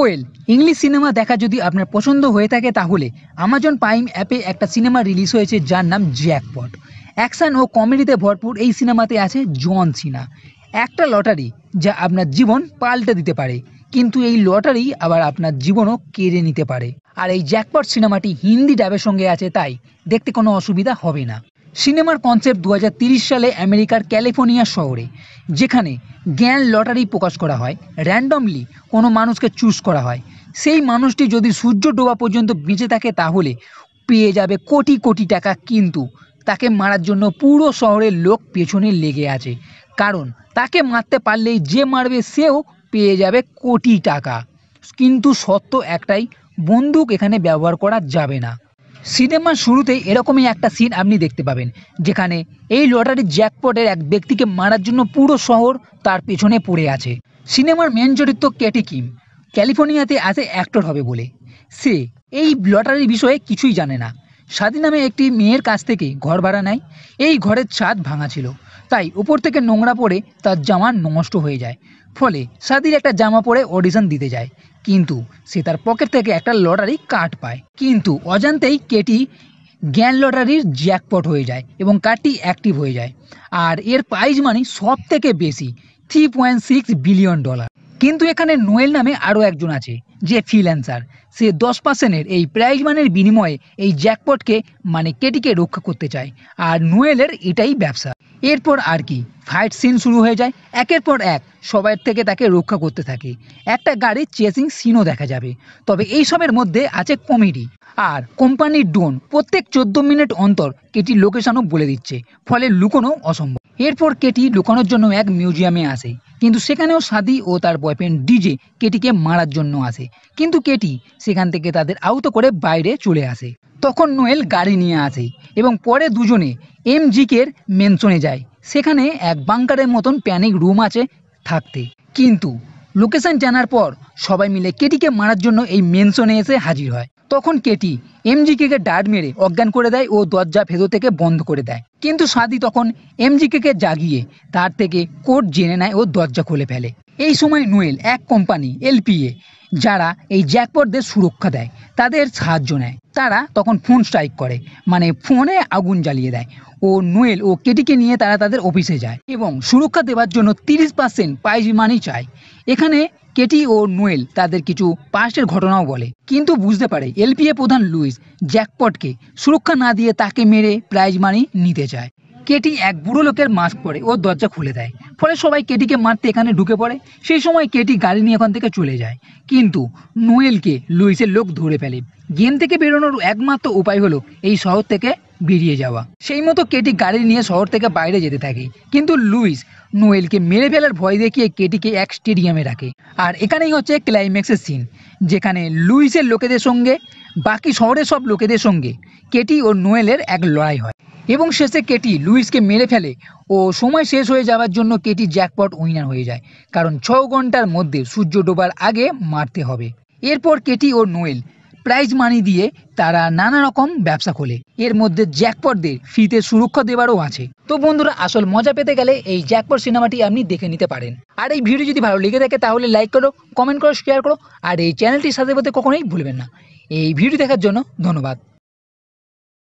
well English cinema দেখা যদি আপনার পছন্দ হয়ে থাকে তাহলে আমাজন প্রাইম অ্যাপে একটা সিনেমা রিলিজ হয়েছে যার নাম জ্যাকপট অ্যাকশান ও কমেডিতে ভরপুর এই সিনেমাতে আছে জন সিনা একটা লটারি যা আপনার জীবন পাল্টে দিতে পারে কিন্তু এই লটারি আবার আপনার জীবনও কেড়ে নিতে পারে আর এই জ্যাকপট সিনেমাটি হিন্দি ডাবের সঙ্গে আছে তাই দেখতে কোনো অসুবিধা হবে না সিনেমার কনসেপ্ট দু সালে আমেরিকার ক্যালিফোর্নিয়া শহরে যেখানে জ্ঞান লটারি প্রকাশ করা হয় র্যান্ডমলি কোনো মানুষকে চুজ করা হয় সেই মানুষটি যদি সূর্য ডোবা পর্যন্ত বেঁচে থাকে তাহলে পেয়ে যাবে কোটি কোটি টাকা কিন্তু তাকে মারার জন্য পুরো শহরের লোক পেছনে লেগে আছে কারণ তাকে মারতে পারলেই যে মারবে সেও পেয়ে যাবে কোটি টাকা কিন্তু সত্য একটাই বন্দুক এখানে ব্যবহার করা যাবে না সিনেমার শুরুতেই এরকমই একটা সিন আপনি দেখতে পাবেন যেখানে এই লটারির জ্যাকপটের এক ব্যক্তিকে মারার জন্য পুরো শহর তার পেছনে পড়ে আছে সিনেমার মেন চরিত্র ক্যাটি কিম ক্যালিফোর্নিয়াতে আসে অ্যাক্টর হবে বলে সে এই লটারির বিষয়ে কিছুই জানে না স্বাধীন নামে একটি মেয়ের কাছ থেকে ঘর ভাড়া নেয় এই ঘরের ছাদ ভাঙা ছিল তাই উপর থেকে নোংরা পড়ে তার জামা নষ্ট হয়ে যায় ফলে সাদির একটা জামা পরে অডিশন দিতে যায় কিন্তু সে তার পকেট থেকে একটা লটারি কার্ড পায় কিন্তু অজান্তেই কেটি জ্ঞান লটারির জ্যাকপট হয়ে যায় এবং কার্ডটি অ্যাক্টিভ হয়ে যায় আর এর প্রাইজ মানি সব থেকে বেশি three point six billion dollar কিন্তু এখানে নোয়েল নামে আরও একজন আছে যে ফ্রিল্যান্সার সে দশ পার্সেন্টের এই প্রাইজ মানের বিনিময়ে এই জ্যাকপটকে মানে কেটিকে রক্ষা করতে চায় আর নোয়েলের এটাই ব্যবসা এরপর আর কি ফাইট সিন শুরু হয়ে যায় একের পর এক সবাই থেকে তাকে রক্ষা করতে থাকে একটা গাড়ির চেসিং সিনও দেখা যাবে তবে এইসবের মধ্যে আছে কমেডি আর কোম্পানির ডোন প্রত্যেক চোদ্দ মিনিট অন্তর কেটি লোকেশনও বলে দিচ্ছে ফলে লুকোনো অসম্ভব এরপর কেটি লুকানোর জন্য এক মিউজিয়ামে আসে কিন্তু সেখানেও সাদি ও তার বয়ফ্রেন্ড ডিজে কেটিকে মারার জন্য আসে কিন্তু কেটি সেখান থেকে তাদের আহত করে বাইরে চলে আসে তখন নোয়েল গাড়ি নিয়ে আসে এবং পরে দুজনে এম জিকের মেনশনে যায় সেখানে এক বাংকারের মতন প্যানিক রুম আছে থাকতে কিন্তু লোকেশন জানার পর সবাই মিলে কেটিকে মারার জন্য এই মেনশনে এসে হাজির হয় তখন কেটি এমজিকে ডার মেরে অজ্ঞান করে দেয় ও দরজা ভেদ থেকে বন্ধ করে দেয় কিন্তু সাদি তখন এমজিকে জাগিয়ে তার থেকে কোড জেনে নেয় ও দরজা খুলে ফেলে এই সময় নোয়েল এক কোম্পানি এলপিএ যারা এই জ্যাকপটদের সুরক্ষা দেয় তাদের সাহায্য নেয় তারা তখন ফোন স্ট্রাইক করে মানে ফোনে আগুন জ্বালিয়ে দেয় ও নোয়েল ও কেটিকে নিয়ে তারা তাদের অফিসে যায় এবং সুরক্ষা দেওয়ার জন্য তিরিশ পার্সেন্ট প্রাইজ মানি চায় এখানে কেটি ও নোয়েল তাদের কিছু পাস্টের ঘটনাও বলে কিন্তু বুঝতে পারে এলপিএ প্রধান লুইস জ্যাকপটকে সুরক্ষা না দিয়ে তাকে মেরে প্রাইজ মানি নিতে চায় কেটি এক বুড়ো লোকের মাস্ক পরে ও দরজা খুলে দেয় ফলে সবাই কেটিকে মারতে এখানে ঢুকে পড়ে সেই সময় কেটি গাড়ি নিয়ে এখান থেকে চলে যায় কিন্তু নোয়েলকে লুইসের লোক ধরে ফেলে গেম থেকে বেরোনোর একমাত্র উপায় হলো এই শহর থেকে বেরিয়ে যাওয়া সেই মতো কেটি গাড়ি নিয়ে শহর থেকে বাইরে যেতে থাকে কিন্তু লুইস নোয়েলকে মেরে ফেলার ভয় দেখিয়ে কেটিকে এক স্টেডিয়ামে রাখে আর এখানেই হচ্ছে ক্লাইম্যাক্সের সিন যেখানে লুইসের লোকেদের সঙ্গে বাকি শহরের সব লোকেদের সঙ্গে কেটি ও নোয়েলের এক লড়াই হয় এবং শেষে কেটি লুইসকে মেরে ফেলে ও সময় শেষ হয়ে যাওয়ার জন্য কেটি জ্যাকপট উইনার হয়ে যায় কারণ ছ ঘন্টার মধ্যে সূর্য ডোবার আগে মারতে হবে এরপর কেটি ও নোয়েল প্রাইজ মানি দিয়ে তারা নানা রকম ব্যবসা খোলে এর মধ্যে জ্যাকপটদের ফিতে সুরক্ষা দেবারও আছে তো বন্ধুরা আসল মজা পেতে গেলে এই জ্যাকপট সিনেমাটি আপনি দেখে নিতে পারেন আর এই ভিডিও যদি ভালো লেগে থাকে তাহলে লাইক করো কমেন্ট করো শেয়ার করো আর এই চ্যানেলটি সাথে কখনোই ভুলবেন না এই ভিডিও দেখার জন্য ধন্যবাদ